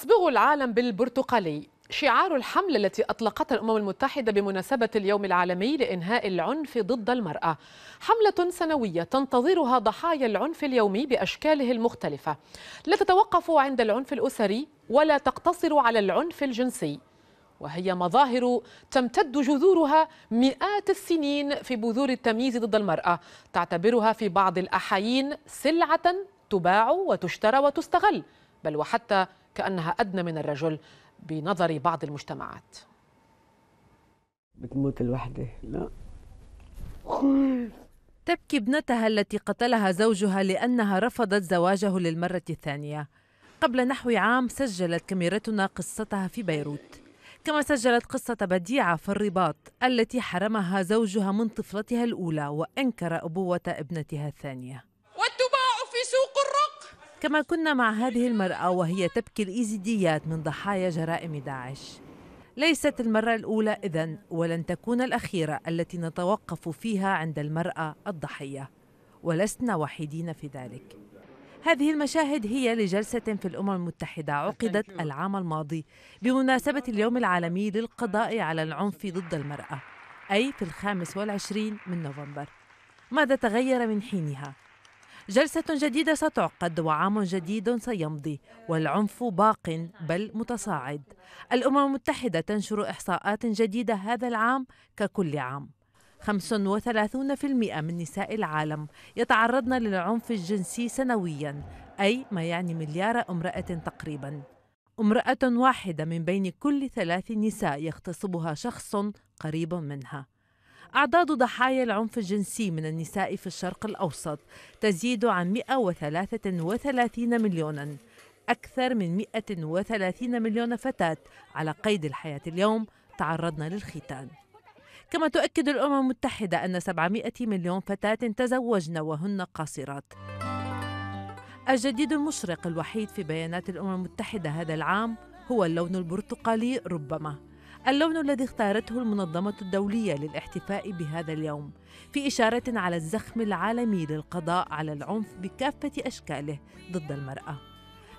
يصبغ العالم بالبرتقالي شعار الحملة التي أطلقتها الأمم المتحدة بمناسبة اليوم العالمي لإنهاء العنف ضد المرأة حملة سنوية تنتظرها ضحايا العنف اليومي بأشكاله المختلفة لا تتوقف عند العنف الأسري ولا تقتصر على العنف الجنسي وهي مظاهر تمتد جذورها مئات السنين في بذور التمييز ضد المرأة تعتبرها في بعض الأحايين سلعة تباع وتشترى وتستغل بل وحتى كأنها أدنى من الرجل بنظر بعض المجتمعات بتموت الوحدة لا تبكي ابنتها التي قتلها زوجها لأنها رفضت زواجه للمرة الثانية قبل نحو عام سجلت كاميرتنا قصتها في بيروت كما سجلت قصة بديعة في الرباط التي حرمها زوجها من طفلتها الأولى وأنكر أبوة ابنتها الثانية كما كنا مع هذه المرأة وهي تبكي الإيزيديات من ضحايا جرائم داعش ليست المرة الأولى إذا ولن تكون الأخيرة التي نتوقف فيها عند المرأة الضحية ولسنا وحيدين في ذلك هذه المشاهد هي لجلسة في الأمم المتحدة عقدت العام الماضي بمناسبة اليوم العالمي للقضاء على العنف ضد المرأة أي في الخامس والعشرين من نوفمبر ماذا تغير من حينها؟ جلسة جديدة ستعقد وعام جديد سيمضي والعنف باق بل متصاعد. الأمم المتحدة تنشر إحصاءات جديدة هذا العام ككل عام. 35% من نساء العالم يتعرضن للعنف الجنسي سنويا، أي ما يعني مليار امرأة تقريبا. امرأة واحدة من بين كل ثلاث نساء يغتصبها شخص قريب منها. أعداد ضحايا العنف الجنسي من النساء في الشرق الأوسط تزيد عن 133 مليونا أكثر من 130 مليون فتاة على قيد الحياة اليوم تعرضن للختان كما تؤكد الأمم المتحدة أن 700 مليون فتاة تزوجن وهن قاصرات الجديد المشرق الوحيد في بيانات الأمم المتحدة هذا العام هو اللون البرتقالي ربما اللون الذي اختارته المنظمة الدولية للاحتفاء بهذا اليوم في إشارة على الزخم العالمي للقضاء على العنف بكافة أشكاله ضد المرأة.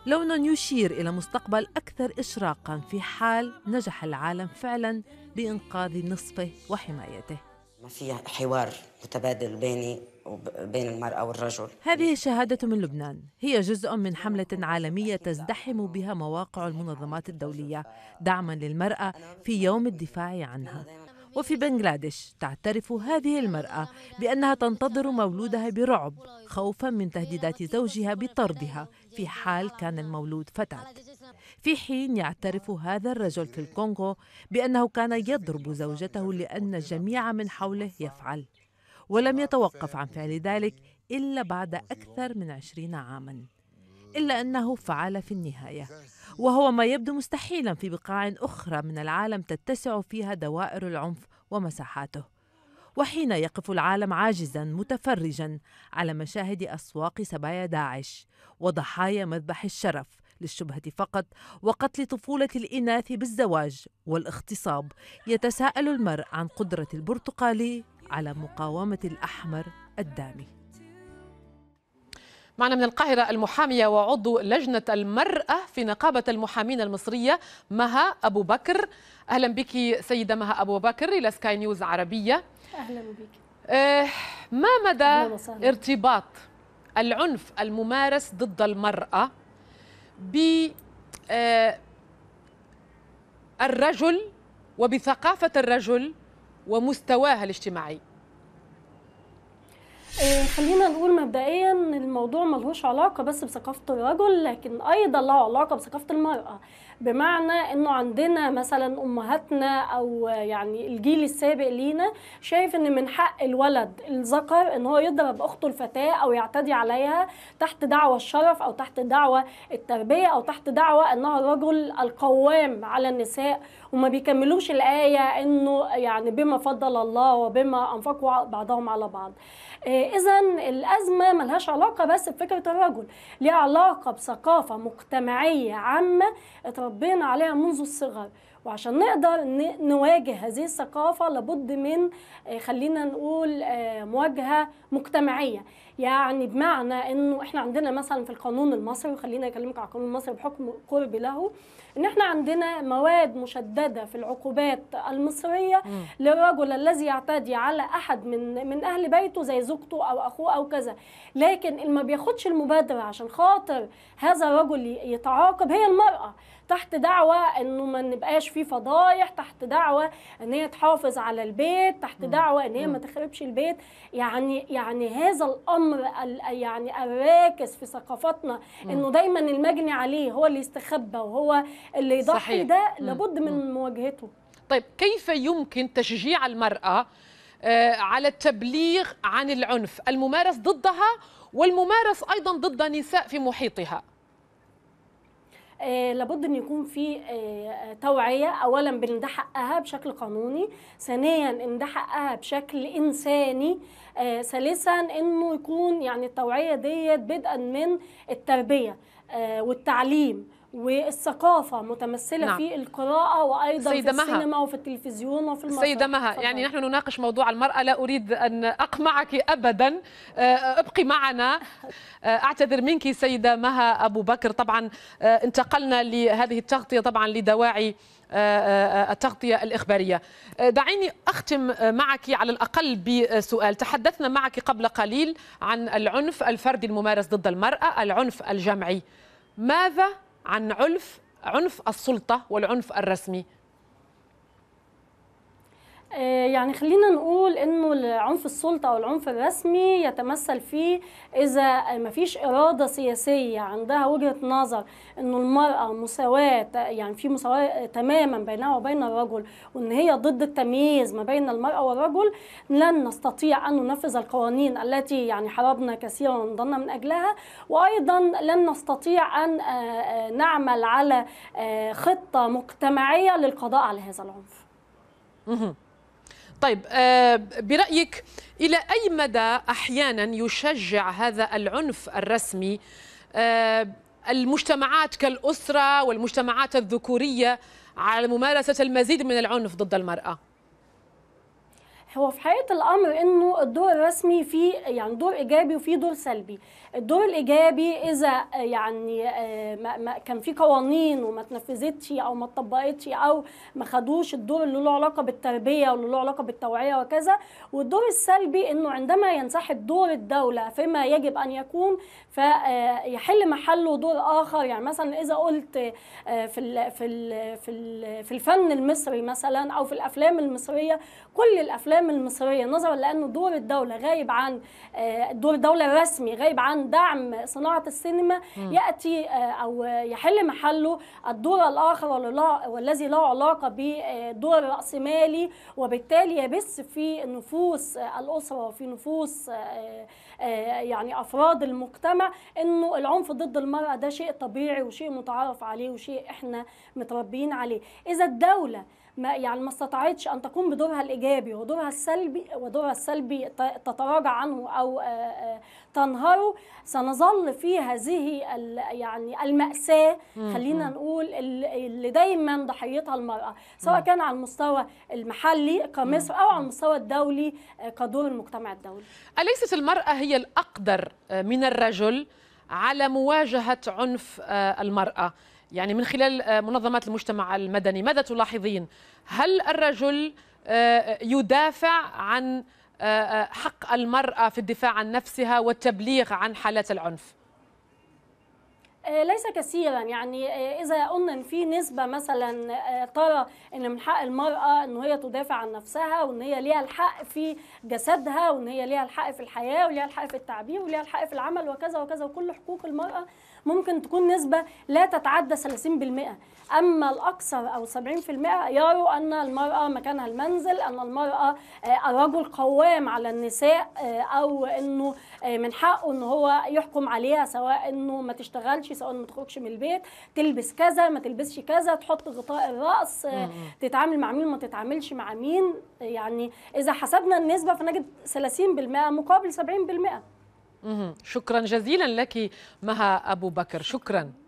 لون يشير إلى مستقبل أكثر إشراقا في حال نجح العالم فعلا بإنقاذ نصفه وحمايته. ما في حوار متبادل بيني وبين المرأة والرجل هذه الشهادة من لبنان هي جزء من حملة عالمية تزدحم بها مواقع المنظمات الدولية دعما للمرأة في يوم الدفاع عنها وفي بنغلاديش تعترف هذه المرأة بأنها تنتظر مولودها برعب خوفا من تهديدات زوجها بطردها في حال كان المولود فتاة في حين يعترف هذا الرجل في الكونغو بأنه كان يضرب زوجته لأن جميع من حوله يفعل ولم يتوقف عن فعل ذلك إلا بعد أكثر من عشرين عاماً إلا أنه فعل في النهاية وهو ما يبدو مستحيلا في بقاع أخرى من العالم تتسع فيها دوائر العنف ومساحاته وحين يقف العالم عاجزا متفرجا على مشاهد أسواق سبايا داعش وضحايا مذبح الشرف للشبهة فقط وقتل طفولة الإناث بالزواج والاغتصاب يتساءل المرء عن قدرة البرتقالي على مقاومة الأحمر الدامي معنا من القاهرة المحامية وعضو لجنة المرأة في نقابة المحامين المصرية مها أبو بكر أهلا بك سيدة مها أبو بكر إلى سكاي نيوز عربية أهلا بك آه، ما مدى ارتباط العنف الممارس ضد المرأة ب آه، الرجل وبثقافة الرجل ومستواها الاجتماعي آه، خلينا نقول مبدئيا الموضوع ملهوش علاقة بس بثقافة الرجل لكن أيضا له علاقة بثقافة المرأة بمعنى انه عندنا مثلا امهاتنا او يعني الجيل السابق لينا شايف ان من حق الولد الذكر ان هو يضرب اخته الفتاه او يعتدي عليها تحت دعوه الشرف او تحت دعوه التربيه او تحت دعوه انها الرجل القوام على النساء وما بيكملوش الايه انه يعني بما فضل الله وبما انفقوا بعضهم على بعض. آه، اذا الازمه ملهاش علاقه بس بفكره الرجل ليها علاقه بثقافه مجتمعيه عامه اتربينا عليها منذ الصغر وعشان نقدر نواجه هذه الثقافة لابد من آه، خلينا نقول آه، مواجهة مجتمعية يعني بمعنى انه احنا عندنا مثلا في القانون المصري وخلينا اكلمك على القانون المصري بحكم قربي له ان احنا عندنا مواد مشدده في العقوبات المصريه للرجل الذي يعتدي على احد من من اهل بيته زي زوجته او اخوه او كذا لكن اللي ما بياخدش المبادره عشان خاطر هذا الرجل يتعاقب هي المراه تحت دعوه انه ما نبقاش في فضايح تحت دعوه ان هي تحافظ على البيت تحت دعوه ان هي ما تخربش البيت يعني يعني هذا الامر يعني الراكز في ثقافتنا انه دايما المجني عليه هو اللي يستخبى وهو اللي يضحي ده لابد من مواجهته طيب كيف يمكن تشجيع المراه آه، على التبليغ عن العنف الممارس ضدها والممارس ايضا ضد نساء في محيطها آه، لابد ان يكون في آه، توعيه اولا بان ده حقها بشكل قانوني ثانيا ان ده حقها بشكل انساني آه، ثالثا انه يكون يعني التوعيه ديت بدءا من التربيه والتعليم والثقافه متمثله نعم. في القراءه وايضا في مها. السينما وفي التلفزيون وفي المسرح سيده مها فضل. يعني نحن نناقش موضوع المراه لا اريد ان اقمعك ابدا آه، ابقي معنا آه، اعتذر منك سيده مها ابو بكر طبعا آه، انتقلنا لهذه التغطيه طبعا لدواعي التغطية الإخبارية دعيني أختم معك على الأقل بسؤال تحدثنا معك قبل قليل عن العنف الفردي الممارس ضد المرأة العنف الجمعي ماذا عن عنف عنف السلطه والعنف الرسمي آه، يعني خلينا نقول انه عنف السلطه او العنف الرسمي يتمثل فيه اذا ما فيش اراده سياسيه عندها وجهه نظر انه المراه مساواه يعني في مساواه تماما بينها وبين الرجل وان هي ضد التمييز ما بين المراه والرجل لن نستطيع ان ننفذ القوانين التي يعني حاربنا كثيرا ونضلنا من اجلها وايضا لن نستطيع ان آه، آه، نعمل على خطه مجتمعيه للقضاء على هذا العنف. طيب آه، برأيك إلى أي مدى أحيانا يشجع هذا العنف الرسمي آه، المجتمعات كالأسرة والمجتمعات الذكورية على ممارسة المزيد من العنف ضد المرأة؟ هو في حقيقه الامر انه الدور الرسمي فيه يعني دور ايجابي وفيه دور سلبي الدور الايجابي اذا يعني آه، ما ما كان في قوانين وما اتنفذتش او ما اتطبقتش او ما خدوش الدور اللي له علاقه بالتربيه واللي له علاقه بالتوعيه وكذا والدور السلبي انه عندما ينسحب دور الدوله فيما يجب ان يكون فيحل آه، محله دور اخر يعني مثلا اذا قلت آه، في الـ في الـ في, في الفن المصري مثلا او في الافلام المصريه كل الافلام الإعلام المصرية نظرا لأنه دور الدولة غايب عن آه، دور الدولة الرسمي غايب عن دعم صناعة السينما م. يأتي آه، أو يحل محله الدور الآخر والذي له علاقة بدور الرأسمالي وبالتالي يبث في نفوس الأسرة وفي نفوس آه، يعني أفراد المجتمع أنه العنف ضد المرأة ده شيء طبيعي وشيء متعارف عليه وشيء إحنا متربيين عليه إذا الدولة ما يعني ما استطاعتش ان تقوم بدورها الايجابي ودورها السلبي ودورها السلبي تتراجع عنه او آه، آه، تنهاره سنظل في هذه يعني الماساه خلينا نقول اللي دايما ضحيتها المراه سواء كان على المستوى المحلي كمصر او على المستوى الدولي آه، كدور المجتمع الدولي اليست المراه هي الاقدر من الرجل على مواجهه عنف المراه يعني من خلال آه، منظمات المجتمع المدني ماذا تلاحظين هل الرجل آه، يدافع عن آه، حق المرأة في الدفاع عن نفسها والتبليغ عن حالات العنف آه، ليس كثيرا يعني آه، اذا قلنا ان في نسبه مثلا آه، ترى ان من حق المراه ان هي تدافع عن نفسها وان هي ليها الحق في جسدها وان هي ليها الحق في الحياه وليها الحق في التعبير وليها الحق في العمل وكذا وكذا وكل حقوق المراه ممكن تكون نسبه لا تتعدى 30% اما الاكثر او 70% يروا ان المراه مكانها المنزل ان المراه الرجل قوام على النساء او انه من حقه ان هو يحكم عليها سواء انه ما تشتغلش تمشي سواء ما تخرجش من البيت تلبس كذا ما تلبسش كذا تحط غطاء الراس آه، تتعامل مع مين ما تتعاملش مع مين يعني اذا حسبنا النسبه فنجد 30% مقابل 70% شكرا جزيلا لك مها ابو بكر شكرا